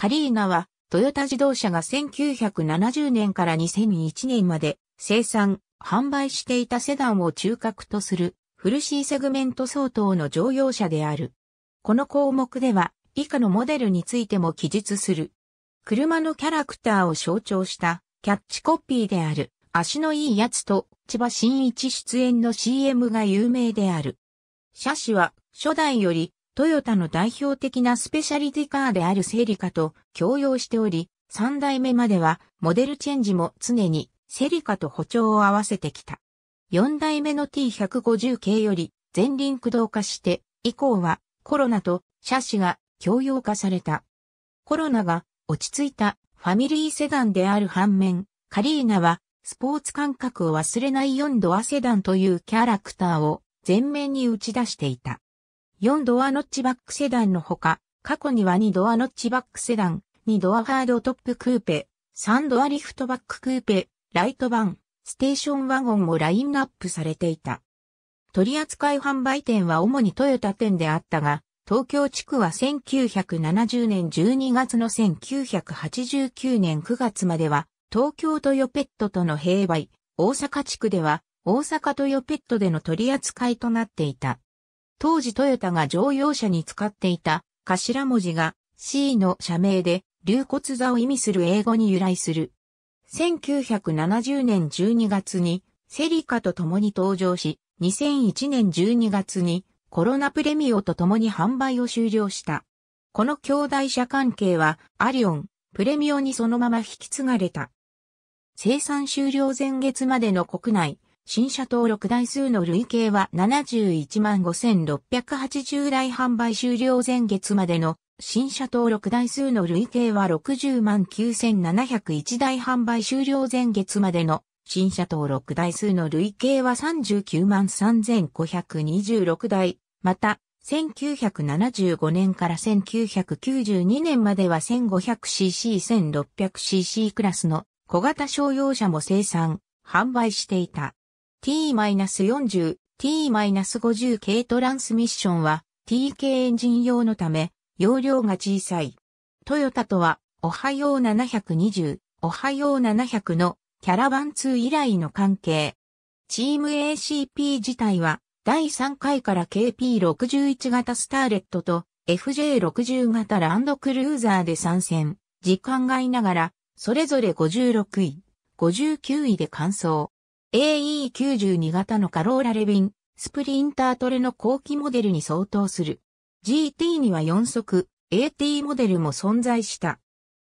カリーナは、トヨタ自動車が1970年から2001年まで生産、販売していたセダンを中核とするフルーセグメント相当の乗用車である。この項目では以下のモデルについても記述する。車のキャラクターを象徴したキャッチコピーである足のいいやつと千葉真一出演の CM が有名である。車種は初代よりトヨタの代表的なスペシャリティカーであるセリカと共用しており、3代目まではモデルチェンジも常にセリカと歩調を合わせてきた。4代目の T150 系より前輪駆動化して以降はコロナと車種が共用化された。コロナが落ち着いたファミリーセダンである反面、カリーナはスポーツ感覚を忘れない4ドアセダンというキャラクターを前面に打ち出していた。4ドアノッチバックセダンのほか、過去には2ドアノッチバックセダン、2ドアハードトップクーペ、3ドアリフトバッククーペ、ライトバン、ステーションワゴンもラインナップされていた。取扱販売店は主にトヨタ店であったが、東京地区は1970年12月の1989年9月までは、東京トヨペットとの併売、大阪地区では、大阪トヨペットでの取扱いとなっていた。当時トヨタが乗用車に使っていた頭文字が C の社名で、流骨座を意味する英語に由来する。1970年12月にセリカと共に登場し、2001年12月にコロナプレミオと共に販売を終了した。この兄弟車関係はアリオン、プレミオにそのまま引き継がれた。生産終了前月までの国内、新車登録台数の累計は715,680台販売終了前月までの新車登録台数の累計は609,701台販売終了前月までの新車登録台数の累計は393,526台。また、1975年から1992年までは 1500cc、1600cc クラスの小型商用車も生産、販売していた。T-40、T-50 系トランスミッションは T k エンジン用のため容量が小さい。トヨタとはオハよー720、オハヨー700のキャラバン2以来の関係。チーム ACP 自体は第3回から KP61 型スターレットと FJ60 型ランドクルーザーで参戦。時間外ながら、それぞれ56位、59位で完走。AE92 型のカローラレビン、スプリンタートレの後期モデルに相当する。GT には4速、AT モデルも存在した。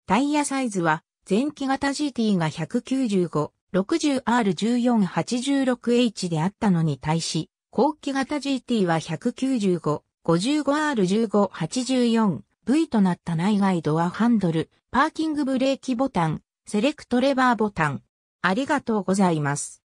タイヤサイズは、前期型 GT が195、60R14、86H であったのに対し、後期型 GT は195、55R15、84、V となった内外ドアハンドル、パーキングブレーキボタン、セレクトレバーボタン。ありがとうございます。